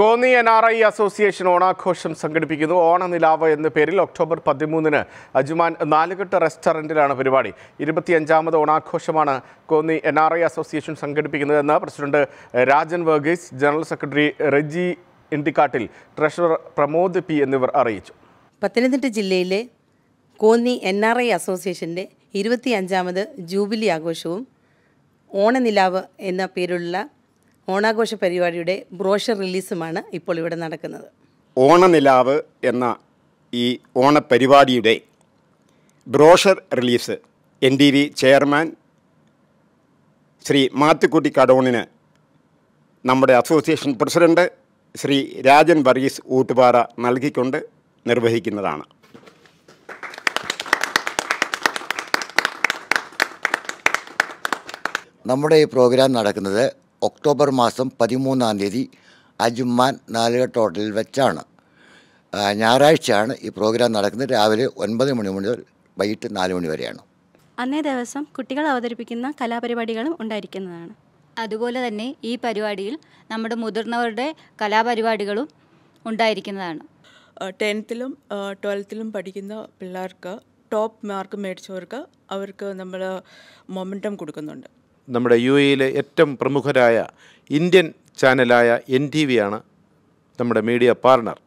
Konni N R I association ഓണാഘോഷം സംഘടിപ്പിക്കുന്നു ഓണനിലാവ് എന്ന പേരിൽ ഒക്ടോബർ പതിമൂന്നിന് അജുമാൻ നാലുകെട്ട് റെസ്റ്റോറൻറ്റിലാണ് പരിപാടി ഇരുപത്തിയഞ്ചാമത് ഓണാഘോഷമാണ് Konni N R I association സംഘടിപ്പിക്കുന്നതെന്ന് president Rajan Varghese general secretary Reji ഇണ്ടിക്കാട്ടിൽ ട്രഷറർ പ്രമോദ് പി എന്നിവർ അറിയിച്ചു പത്തനംതിട്ട ജില്ലയിലെ കോന്നി എൻ ആർ ഐ അസോസിയേഷൻ്റെ ഇരുപത്തിയഞ്ചാമത് ജൂബിലി ആഘോഷവും ഓണനിലാവ് എന്ന പേരുള്ള ഓണാഘോഷ പരിപാടിയുടെ ബ്രോഷർ റിലീസുമാണ് ഇപ്പോൾ ഇവിടെ നടക്കുന്നത് ഓണനിലാവ് എന്ന ഈ ഓണപരിപാടിയുടെ brochure release N D V chairman Shri Mathukutty കടോണിന് നമ്മുടെ അസോസിയേഷൻ പ്രസിഡന്റ് ശ്രീ രാജൻ വർഗീസ് ഊട്ടുപാറ നൽകിക്കൊണ്ട് നിർവഹിക്കുന്നതാണ് നമ്മുടെ ഈ പ്രോഗ്രാം നടക്കുന്നത് ഒക്ടോബർ മാസം പതിമൂന്നാം തീയതി അജുമാൻ നാലുകെട്ട് ഹോട്ടലിൽ വെച്ചാണ് ഞായറാഴ്ചയാണ് ഈ പ്രോഗ്രാം നടക്കുന്നത് രാവിലെ ഒൻപത് മണി മുതൽ വൈകിട്ട് നാല് മണി വരെയാണ് അന്നേ ദിവസം കുട്ടികൾ അവതരിപ്പിക്കുന്ന കലാപരിപാടികളും ഉണ്ടായിരിക്കുന്നതാണ് അതുപോലെ തന്നെ ഈ പരിപാടിയിൽ നമ്മുടെ മുതിർന്നവരുടെ കലാപരിപാടികളും ഉണ്ടായിരിക്കുന്നതാണ് ടെൻത്തിലും ട്വൽത്തിലും പഠിക്കുന്ന പിള്ളേർക്ക് ടോപ്പ് മാർക്ക് മേടിച്ചവർക്ക് അവർക്ക് നമ്മൾ മൊമെൻറ്റം കൊടുക്കുന്നുണ്ട് നമ്മുടെ യു എയിലെ ഏറ്റവും പ്രമുഖരായ ഇന്ത്യൻ ചാനലായ എൻ ടി വിയാണ് നമ്മുടെ മീഡിയ പാർട്ണർ